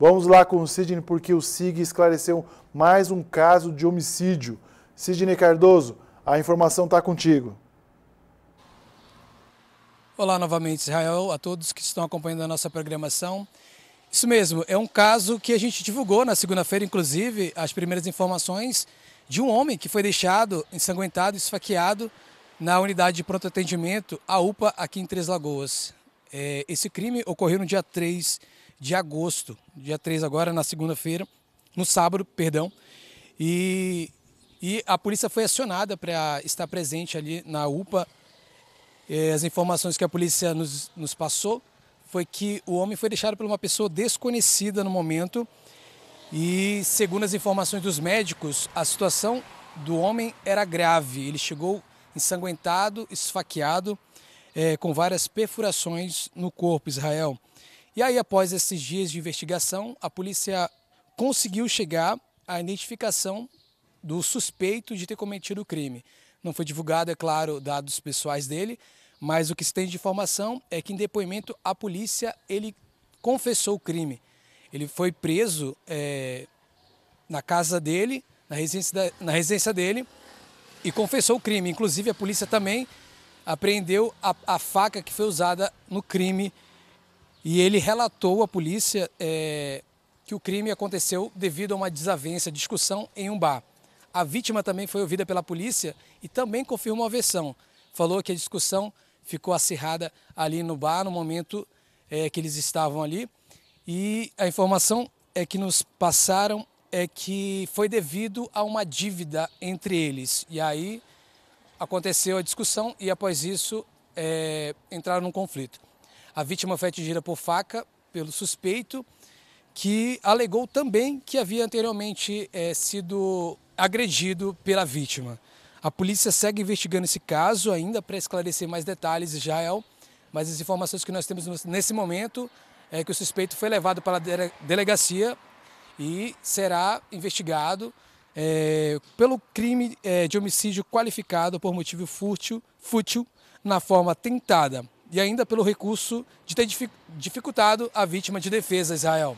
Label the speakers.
Speaker 1: Vamos lá com o Sidney, porque o SIG esclareceu mais um caso de homicídio. Sidney Cardoso, a informação está contigo. Olá novamente, Israel, a todos que estão acompanhando a nossa programação. Isso mesmo, é um caso que a gente divulgou na segunda-feira, inclusive, as primeiras informações de um homem que foi deixado ensanguentado, esfaqueado na unidade de pronto atendimento, a UPA, aqui em Três Lagoas. É, esse crime ocorreu no dia 3 de agosto, dia 3 agora, na segunda-feira, no sábado, perdão. E, e a polícia foi acionada para estar presente ali na UPA. E eh, as informações que a polícia nos, nos passou foi que o homem foi deixado por uma pessoa desconhecida no momento. E segundo as informações dos médicos, a situação do homem era grave. Ele chegou ensanguentado, esfaqueado, é, com várias perfurações no corpo, Israel. E aí, após esses dias de investigação, a polícia conseguiu chegar à identificação do suspeito de ter cometido o crime. Não foi divulgado, é claro, dados pessoais dele, mas o que se tem de informação é que, em depoimento a polícia, ele confessou o crime. Ele foi preso é, na casa dele, na residência, da, na residência dele, e confessou o crime. Inclusive, a polícia também apreendeu a, a faca que foi usada no crime e ele relatou à polícia é, que o crime aconteceu devido a uma desavença, discussão em um bar. A vítima também foi ouvida pela polícia e também confirmou a versão. Falou que a discussão ficou acirrada ali no bar no momento é, que eles estavam ali. E a informação é que nos passaram é que foi devido a uma dívida entre eles. E aí aconteceu a discussão e após isso é, entraram num conflito. A vítima foi atingida por faca pelo suspeito, que alegou também que havia anteriormente é, sido agredido pela vítima. A polícia segue investigando esse caso ainda para esclarecer mais detalhes, Israel, mas as informações que nós temos nesse momento é que o suspeito foi levado para a delegacia e será investigado é, pelo crime é, de homicídio qualificado por motivo fútil, fútil na forma tentada e ainda pelo recurso de ter dificultado a vítima de defesa, Israel.